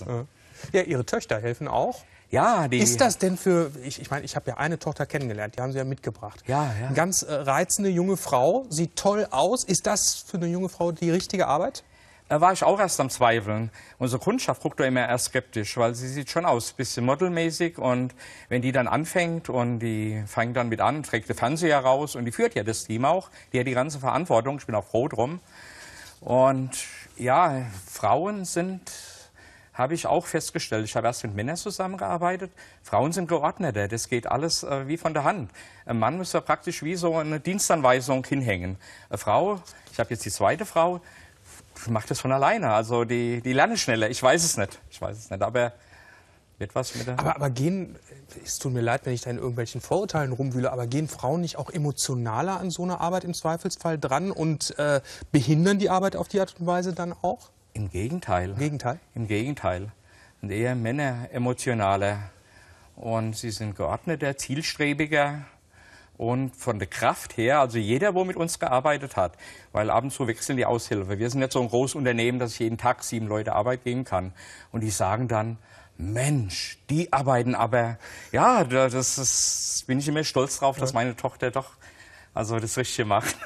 Ja. ja, Ihre Töchter helfen auch. Ja, die ist das denn für, ich, ich meine, ich habe ja eine Tochter kennengelernt, die haben sie ja mitgebracht. Ja, ja. Eine ganz äh, reizende junge Frau, sieht toll aus. Ist das für eine junge Frau die richtige Arbeit? Da war ich auch erst am Zweifeln. Unsere Kundschaft guckt da immer erst skeptisch, weil sie sieht schon aus, ein bisschen modelmäßig. Und wenn die dann anfängt und die fängt dann mit an, trägt den Fernseher raus und die führt ja das Team auch, die hat die ganze Verantwortung, ich bin auch froh drum. Und ja, Frauen sind habe ich auch festgestellt. Ich habe erst mit Männern zusammengearbeitet. Frauen sind geordneter. Das geht alles äh, wie von der Hand. Ein Mann müsste praktisch wie so eine Dienstanweisung hinhängen. Eine Frau, ich habe jetzt die zweite Frau, macht das von alleine. Also die, die lernen schneller. Ich weiß es nicht. Ich weiß es nicht. Aber wird was mit der aber, aber gehen, es tut mir leid, wenn ich da in irgendwelchen Vorurteilen rumwühle, aber gehen Frauen nicht auch emotionaler an so einer Arbeit im Zweifelsfall dran und äh, behindern die Arbeit auf die Art und Weise dann auch? Im Gegenteil. Im Gegenteil? Im Gegenteil. Und eher Männer emotionaler. Und sie sind geordneter, zielstrebiger. Und von der Kraft her, also jeder, wo mit uns gearbeitet hat, weil ab und zu wechseln die Aushilfe. Wir sind jetzt so ein großes Unternehmen, dass ich jeden Tag sieben Leute Arbeit geben kann. Und die sagen dann, Mensch, die arbeiten aber. Ja, das ist, bin ich immer stolz drauf, dass meine Tochter doch also das Richtige macht.